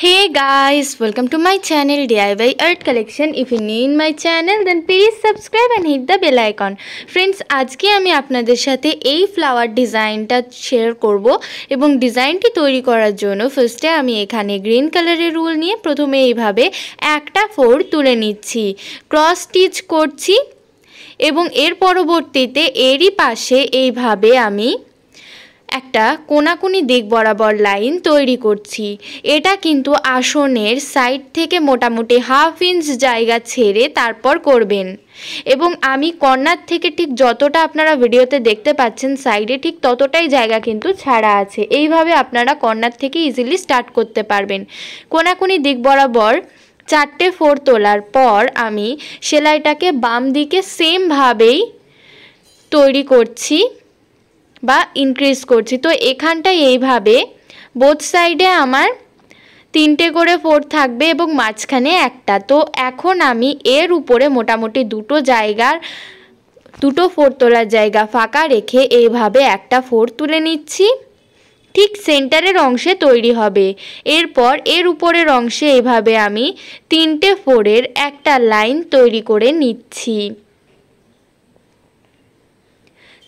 hey guys welcome to my channel diy art collection if you new in my channel then please subscribe and hit the bell icon friends আজকে আমি আপনাদের সাথে এই flower ডিজাইনটা share করব এবং ডিজাইনটি তৈরি করার জন্য ফার্স্টে আমি এখানে গ্রিন কালারের রুল নিয়ে প্রথমে এইভাবে একটা ফোর তুলে নিচ্ছি ক্রস স্টিচ করছি এবং এর পরবর্তীতে এরই পাশে এইভাবে আমি একটা কোনাকুনি দিক বরাবর লাইন তৈরি করছি এটা কিন্তু আসনের সাইড থেকে মোটামুটি হাফ ইঞ্চ জায়গা ছেড়ে তারপর করবেন এবং আমি কর্নার থেকে ঠিক যতটা আপনারা ভিডিওতে দেখতে পাচ্ছেন সাইডে ঠিক ততটাই জায়গা কিন্তু ছাড়া আছে এইভাবে আপনারা কর্নার থেকে ইজিলি স্টার্ট করতে পারবেন কোনাকুনি দিক বরাবর চারটে ফোর তোলার পর আমি সেলাইটাকে বাম দিকে সেমভাবেই তৈরি করছি বা ইনক্রিজ করছি তো এখানটায় এইভাবে বোথ সাইডে আমার তিনটে করে ফোর থাকবে এবং মাঝখানে একটা তো এখন আমি এর উপরে মোটামুটি দুটো জায়গার দুটো ফোর তোলার জায়গা ফাঁকা রেখে এইভাবে একটা ফোর তুলে নিচ্ছি ঠিক সেন্টারের অংশে তৈরি হবে এরপর এর উপরের অংশে এভাবে আমি তিনটে ফোরের একটা লাইন তৈরি করে নিচ্ছি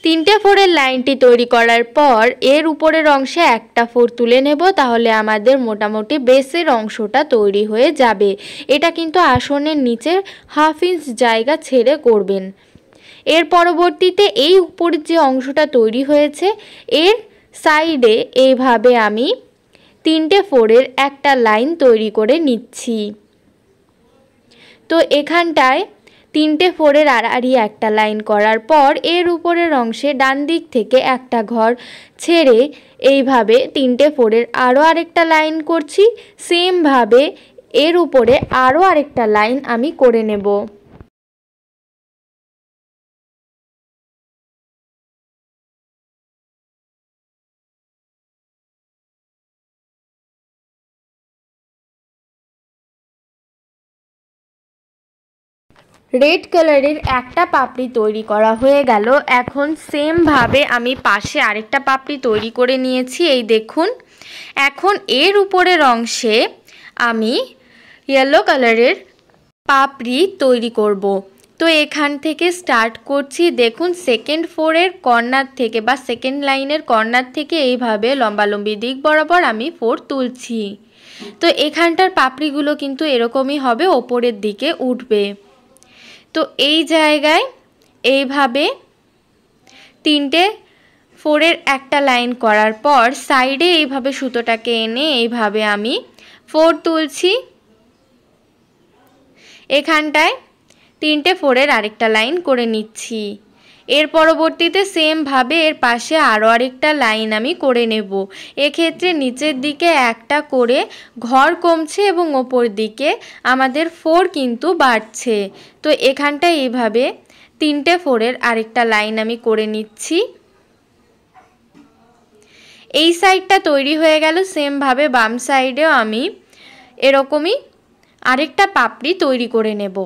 তিনটে ফোরের লাইনটি তৈরি করার পর এর উপরের অংশে একটা ফোর তুলে নেব তাহলে আমাদের মোটামুটি বেসের অংশটা তৈরি হয়ে যাবে এটা কিন্তু আসনের নিচে হাফ ইঞ্চ জায়গা ছেড়ে করবেন এর পরবর্তীতে এই উপরের যে অংশটা তৈরি হয়েছে এর সাইডে এইভাবে আমি তিনটে ফোরের একটা লাইন তৈরি করে নিচ্ছি তো এখানটায় তিনটে ফোরের আড়াআড়ি একটা লাইন করার পর এর উপরের অংশে ডান দিক থেকে একটা ঘর ছেড়ে এইভাবে তিনটে ফোরের আরও আরেকটা লাইন করছি সেমভাবে এর উপরে আরও আরেকটা লাইন আমি করে নেব রেড কালারের একটা পাপড়ি তৈরি করা হয়ে গেল এখন সেমভাবে আমি পাশে আরেকটা পাপড়ি তৈরি করে নিয়েছি এই দেখুন এখন এর উপরের অংশে আমি ইয়েলো কালারের পাপড়ি তৈরি করব। তো এখান থেকে স্টার্ট করছি দেখুন সেকেন্ড ফোরের কর্নার থেকে বা সেকেন্ড লাইনের কর্নার থেকে এইভাবে লম্বালম্বি দিক বরাবর আমি ফোর তুলছি তো এখানটার পাপড়িগুলো কিন্তু এরকমই হবে ওপরের দিকে উঠবে তো এই জায়গায় এইভাবে তিনটে ফোরের একটা লাইন করার পর সাইডে এইভাবে সুতোটাকে এনে এইভাবে আমি ফোর তুলছি এখানটায় তিনটে ফোরের আরেকটা লাইন করে নিচ্ছি এর পরবর্তীতে সেমভাবে এর পাশে আরও আরেকটা লাইন আমি করে নেব এক্ষেত্রে নিচের দিকে একটা করে ঘর কমছে এবং ওপর দিকে আমাদের ফোর কিন্তু বাড়ছে তো এখানটা এইভাবে তিনটে ফোরের আরেকটা লাইন আমি করে নিচ্ছি এই সাইডটা তৈরি হয়ে গেল সেমভাবে বাম সাইডেও আমি এরকমই আরেকটা পাপড়ি তৈরি করে নেব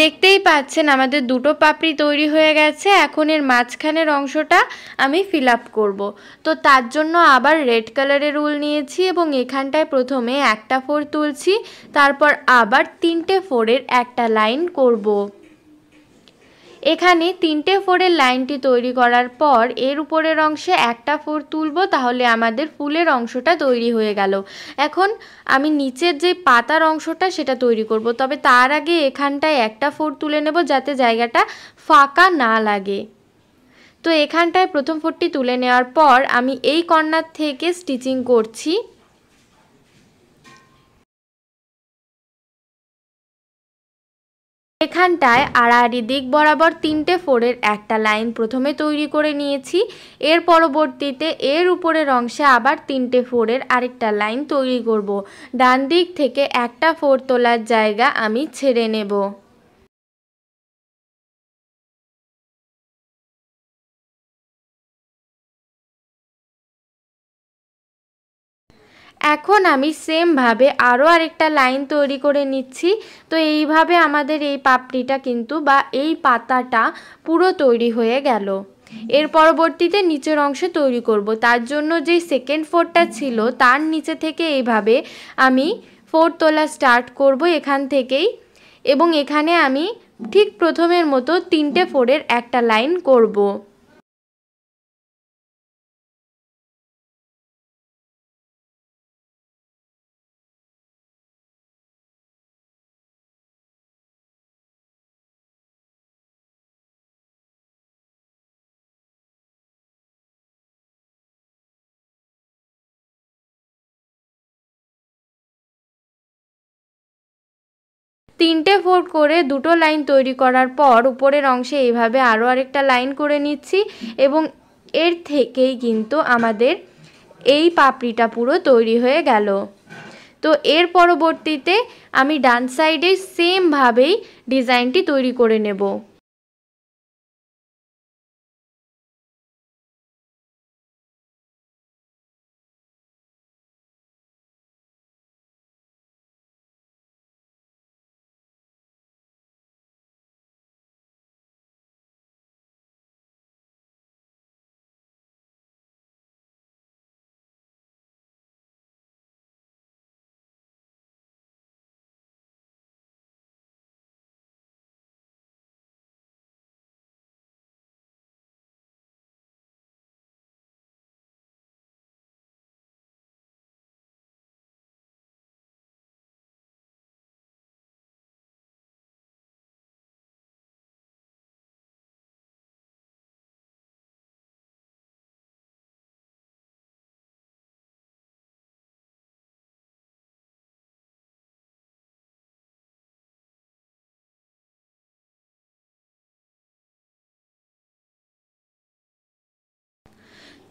দেখতেই পাচ্ছেন আমাদের দুটো পাপড়ি তৈরি হয়ে গেছে এখন এর মাঝখানের অংশটা আমি ফিল আপ করবো তো তার জন্য আবার রেড কালারের উল নিয়েছি এবং এখানটায় প্রথমে একটা ফোর তুলছি তারপর আবার তিনটে ফোরের একটা লাইন করবো এখানে তিনটে ফোরের লাইনটি তৈরি করার পর এর উপরের অংশে একটা ফোর তুলব তাহলে আমাদের ফুলের অংশটা তৈরি হয়ে গেল এখন আমি নিচের যে পাতার অংশটা সেটা তৈরি করব তবে তার আগে এখানটায় একটা ফোর তুলে নেব যাতে জায়গাটা ফাঁকা না লাগে তো এখানটায় প্রথম ফোরটি তুলে নেওয়ার পর আমি এই কর্নার থেকে স্টিচিং করছি এখানটায় আড়াআড়ি দিক বরাবর তিনটে ফোরের একটা লাইন প্রথমে তৈরি করে নিয়েছি এর পরবর্তীতে এর উপরের অংশে আবার তিনটে ফোরের আরেকটা লাইন তৈরি করব। ডান দিক থেকে একটা ফোর তোলার জায়গা আমি ছেড়ে নেব এখন আমি সেমভাবে আরও আরেকটা লাইন তৈরি করে নিচ্ছি তো এইভাবে আমাদের এই পাপড়িটা কিন্তু বা এই পাতাটা পুরো তৈরি হয়ে গেল এর পরবর্তীতে নিচের অংশ তৈরি করব তার জন্য যে সেকেন্ড ফোরটা ছিল তার নিচে থেকে এইভাবে আমি ফোর তোলা স্টার্ট করব এখান থেকেই এবং এখানে আমি ঠিক প্রথমের মতো তিনটে ফোরের একটা লাইন করব। তিনটে ফোর করে দুটো লাইন তৈরি করার পর উপরের অংশে এইভাবে আরও আরেকটা লাইন করে নিচ্ছি এবং এর থেকেই কিন্তু আমাদের এই পাপড়িটা পুরো তৈরি হয়ে গেল তো এর পরবর্তীতে আমি ডান সাইডে সেমভাবেই ডিজাইনটি তৈরি করে নেব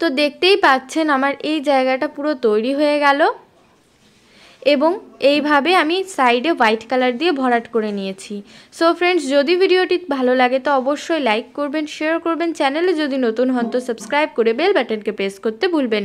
তো দেখতেই পাচ্ছেন আমার এই জায়গাটা পুরো তৈরি হয়ে গেল এবং এইভাবে আমি সাইডে হোয়াইট কালার দিয়ে ভরাট করে নিয়েছি সো ফ্রেন্ডস যদি ভিডিওটি ভালো লাগে তো অবশ্যই লাইক করবেন শেয়ার করবেন চ্যানেলে যদি নতুন হন তো সাবস্ক্রাইব করে বেল বাটনকে প্রেস করতে ভুলবেন